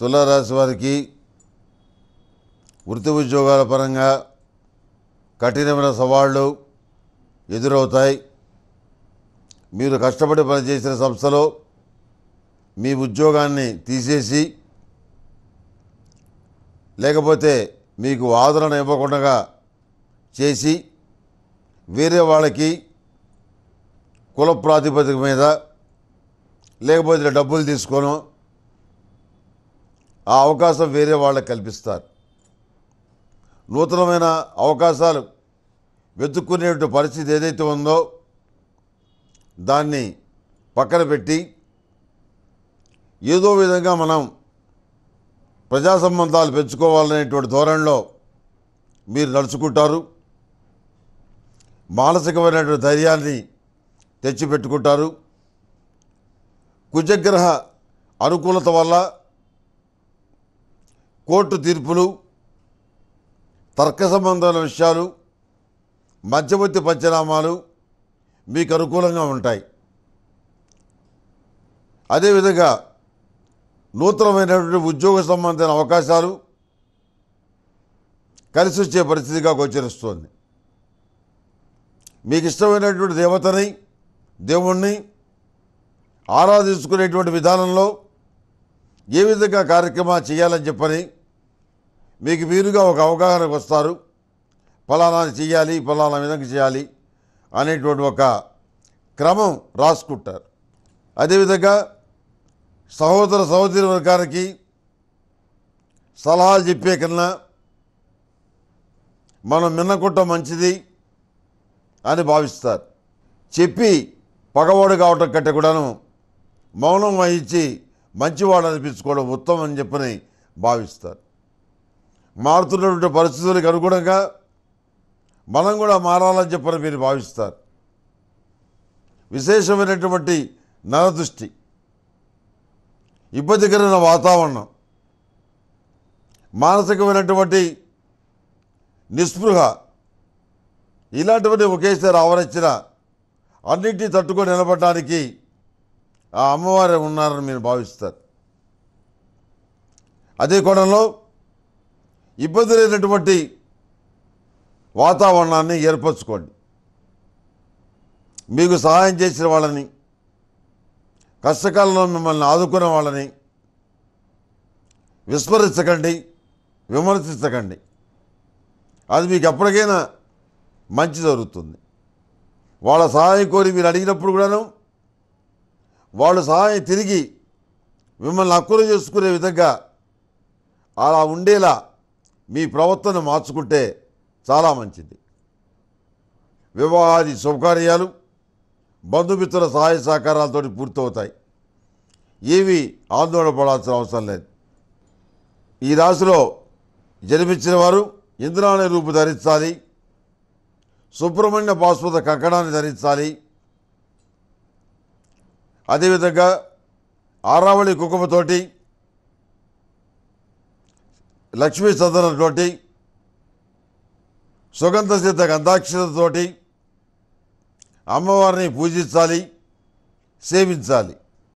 తులారాశి వారికి వృత్తి ఉద్యోగాల పరంగా కఠినమైన సవాళ్ళు ఎదురవుతాయి మీరు కష్టపడి పనిచేసిన సంస్థలో మీ ఉద్యోగాన్ని తీసేసి లేకపోతే మీకు ఆదరణ ఇవ్వకుండా చేసి వేరే వాళ్ళకి కుల ప్రాతిపదిక మీద లేకపోతే డబ్బులు తీసుకోను ఆ అవకాశం వేరే వాళ్ళకి కల్పిస్తారు నూతనమైన అవకాశాలు వెతుక్కునే పరిస్థితి ఏదైతే ఉందో దాన్ని పక్కన పెట్టి ఏదో విధంగా మనం ప్రజా సంబంధాలు పెంచుకోవాలనేటువంటి ధోరణిలో మీరు నడుచుకుంటారు మానసికమైనటువంటి ధైర్యాన్ని తెచ్చిపెట్టుకుంటారు కుజగ్రహ అనుకూలత వల్ల కోర్టు తీర్పులు తర్క సంబంధమైన విషయాలు మధ్యవర్తి పంచనామాలు మీకు అనుకూలంగా ఉంటాయి అదేవిధంగా నూతనమైనటువంటి ఉద్యోగ సంబంధమైన అవకాశాలు కలిసి వచ్చే పరిస్థితిగా గోచరిస్తోంది మీకు ఇష్టమైనటువంటి దేవతని దేవుణ్ణి ఆరాధించుకునేటువంటి విధానంలో ఏ విధంగా కార్యక్రమాలు చేయాలని చెప్పని మీకు మీరుగా ఒక అవగాహనకు వస్తారు ఫలానా చేయాలి ఫలానా విధంగా చేయాలి అనేటువంటి ఒక క్రమం రాసుకుంటారు అదేవిధంగా సహోదర సహోదరి వర్గానికి సలహాలు చెప్పే కన్నా మనం మిన్నకుంటాం మంచిది అని భావిస్తారు చెప్పి పగవాడు కావటం కంటే కూడాను మౌనం వహించి మంచివాడు అనిపించుకోవడం ఉత్తమం అని చెప్పని భావిస్తారు మారుతున్నటువంటి పరిస్థితులకు అనుగుణంగా మనం కూడా మారాలని చెప్పని మీరు భావిస్తారు విశేషమైనటువంటి నరదృష్టి ఇబ్బందికరమైన వాతావరణం మానసికమైనటువంటి నిస్పృహ ఇలాంటివన్నీ ఒకేసారి ఆవరించిన అన్నింటినీ తట్టుకొని నిలబడడానికి ఆ అమ్మవారు ఉన్నారని మీరు భావిస్తారు అదే కోణంలో ఇబ్బంది లేనటువంటి వాతావరణాన్ని ఏర్పరచుకోండి మీకు సహాయం చేసిన వాళ్ళని కష్టకాలంలో మిమ్మల్ని ఆదుకున్న వాళ్ళని విస్మరించకండి విమర్శించకండి అది మీకు ఎప్పటికైనా మంచి జరుగుతుంది వాళ్ళ సహాయం కోరి మీరు అడిగినప్పుడు కూడాను వాళ్ళు సహాయం తిరిగి మిమ్మల్ని అక్కులు చేసుకునే విధంగా అలా ఉండేలా మీ ప్రవర్తన మార్చుకుంటే చాలా మంచిది వివాహాది శుభకార్యాలు బంధుమిత్రుల సహాయ సహకారాలతో పూర్తవుతాయి ఏవి ఆందోళన పడాల్సిన అవసరం లేదు ఈ రాశిలో జన్మించిన వారు ఇంద్రాణి రూపు ధరించాలి సుబ్రహ్మణ్య భాస్వత కంకణాన్ని ధరించాలి అదేవిధంగా ఆరావళి కుంకుమతోటి లక్ష్మీ చందనంతోటి సుగంధ సిద్ధ గంధాక్షతతోటి అమ్మవారిని పూజించాలి సేవించాలి